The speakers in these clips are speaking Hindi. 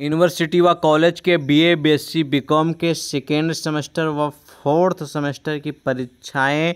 यूनिवर्सिटी व कॉलेज के बीए, बीएससी, बीकॉम के सेकेंड सेमेस्टर व फोर्थ सेमेस्टर की परीक्षाएं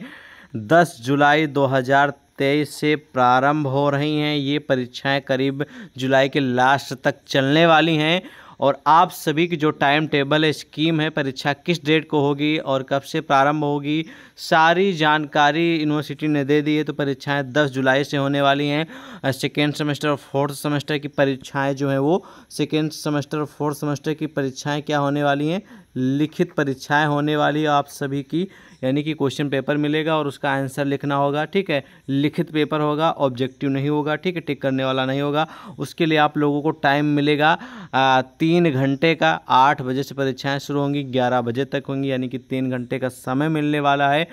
10 जुलाई 2023 से प्रारंभ हो रही हैं ये परीक्षाएं करीब जुलाई के लास्ट तक चलने वाली हैं और आप सभी की जो टाइम टेबल है स्कीम है परीक्षा किस डेट को होगी और कब से प्रारंभ होगी सारी जानकारी यूनिवर्सिटी ने दे दी है तो परीक्षाएं 10 जुलाई से होने वाली हैं सेकेंड सेमेस्टर और फोर्थ सेमेस्टर की परीक्षाएँ जो हैं वो सेकेंड सेमेस्टर और फोर्थ सेमेस्टर की परीक्षाएँ क्या होने वाली हैं लिखित परीक्षाएं होने वाली आप सभी की यानी कि क्वेश्चन पेपर मिलेगा और उसका आंसर लिखना होगा ठीक है लिखित पेपर होगा ऑब्जेक्टिव नहीं होगा ठीक है टिक करने वाला नहीं होगा उसके लिए आप लोगों को टाइम मिलेगा आ, तीन घंटे का आठ बजे से परीक्षाएं शुरू होंगी ग्यारह बजे तक होंगी यानी कि तीन घंटे का समय मिलने वाला है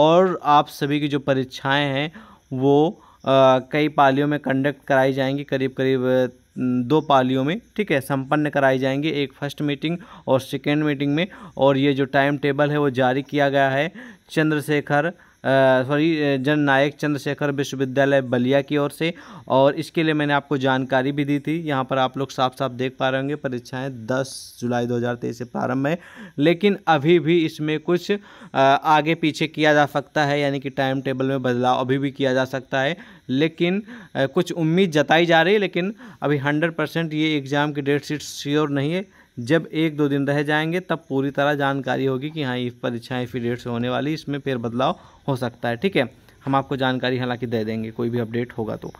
और आप सभी की जो परीक्षाएँ हैं वो कई पालियों में कंडक्ट कराई जाएंगी करीब करीब दो पालियों में ठीक है संपन्न कराई जाएंगी एक फर्स्ट मीटिंग और सेकेंड मीटिंग में और ये जो टाइम टेबल है वो जारी किया गया है चंद्रशेखर सॉरी जन नायक चंद्रशेखर विश्वविद्यालय बलिया की ओर से और इसके लिए मैंने आपको जानकारी भी दी थी यहाँ पर आप लोग साफ साफ देख पा रहे होंगे परीक्षाएँ दस जुलाई दो से प्रारंभ है लेकिन अभी भी इसमें कुछ आगे पीछे किया जा सकता है यानी कि टाइम टेबल में बदलाव अभी भी किया जा सकता है लेकिन कुछ उम्मीद जताई जा रही है लेकिन अभी हंड्रेड परसेंट ये एग्ज़ाम की डेट शीट श्योर नहीं है जब एक दो दिन रह जाएंगे तब पूरी तरह जानकारी होगी कि हाँ ये परीक्षाएँ इसी डेट से होने वाली इसमें फिर बदलाव हो सकता है ठीक है हम आपको जानकारी हालांकि दे देंगे कोई भी अपडेट होगा तो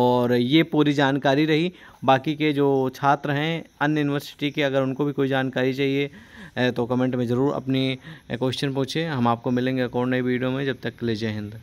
और ये पूरी जानकारी रही बाकी के जो छात्र हैं अन्य यूनिवर्सिटी के अगर उनको भी कोई जानकारी चाहिए तो कमेंट में ज़रूर अपनी क्वेश्चन पूछें हम आपको मिलेंगे और नई वीडियो में जब तक ले जय हिंद